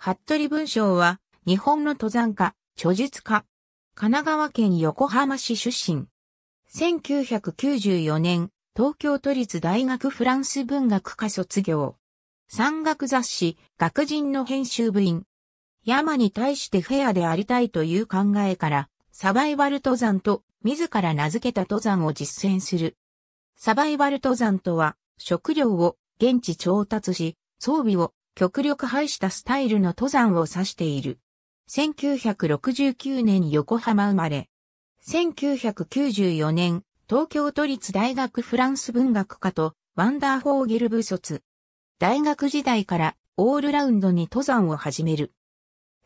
服部文章は、日本の登山家、著述家。神奈川県横浜市出身。1994年、東京都立大学フランス文学科卒業。山岳雑誌、学人の編集部員。山に対してフェアでありたいという考えから、サバイバル登山と自ら名付けた登山を実践する。サバイバル登山とは、食料を現地調達し、装備を極力排したスタイルの登山を指している。1969年横浜生まれ。1994年、東京都立大学フランス文学科とワンダーフォーゲル部卒。大学時代からオールラウンドに登山を始める。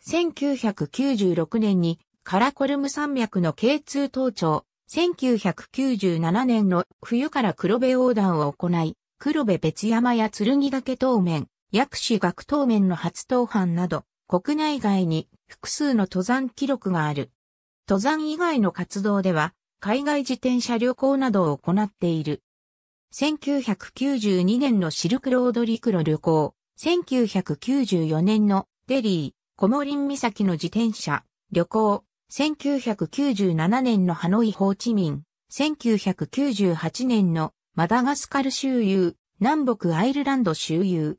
1996年にカラコルム山脈の K2 登頂、1997年の冬から黒部横断を行い、黒部別山や剣岳当面、薬師学当面の初登板など、国内外に複数の登山記録がある。登山以外の活動では、海外自転車旅行などを行っている。1992年のシルクロード陸路旅行、1994年のデリー、コモリン岬の自転車、旅行、1997年のハノイホーチミン、1998年のマダガスカル周遊、南北アイルランド周遊、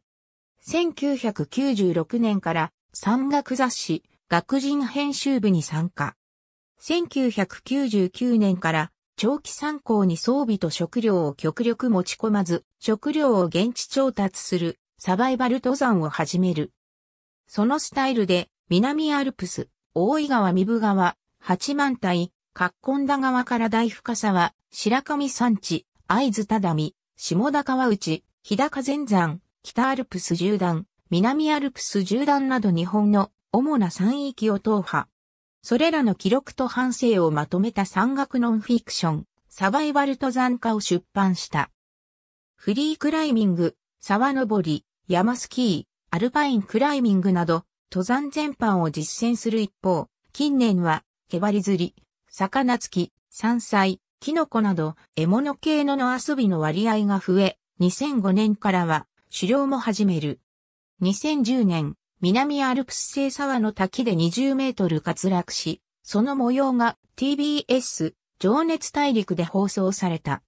1996年から山岳雑誌、学人編集部に参加。1999年から長期参考に装備と食料を極力持ち込まず、食料を現地調達するサバイバル登山を始める。そのスタイルで南アルプス、大井川三部川、八幡平、葛根田川から大深沢、白神山地、会津只見、下田川内、日高前山、北アルプス縦断、南アルプス縦断など日本の主な山域を踏破。それらの記録と反省をまとめた山岳ノンフィクション、サバイバル登山家を出版した。フリークライミング、沢登り、山スキー、アルパインクライミングなど、登山全般を実践する一方、近年は、毛張り釣り、魚付き、山菜、キノコなど、獲物系のの遊びの割合が増え、2005年からは、狩猟も始める。2010年、南アルプス製沢の滝で20メートル滑落し、その模様が TBS 情熱大陸で放送された。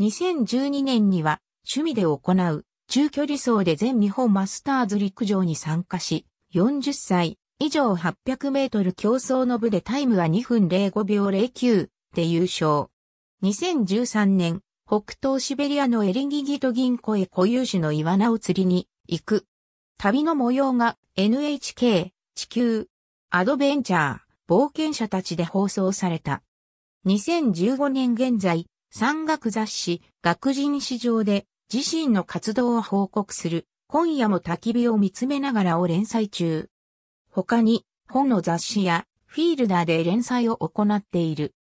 2012年には趣味で行う中距離走で全日本マスターズ陸上に参加し、40歳以上800メートル競争の部でタイムは2分05秒09で優勝。2013年、北東シベリアのエリンギギト銀行へ固有種のイワナを釣りに行く。旅の模様が NHK 地球アドベンチャー冒険者たちで放送された。2015年現在、山岳雑誌学人史上で自身の活動を報告する今夜も焚き火を見つめながらを連載中。他に本の雑誌やフィールダーで連載を行っている。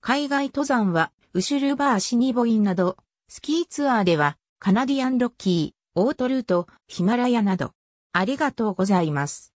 海外登山はウシュルバーシニボインなど、スキーツアーでは、カナディアンロッキー、オートルート、ヒマラヤなど、ありがとうございます。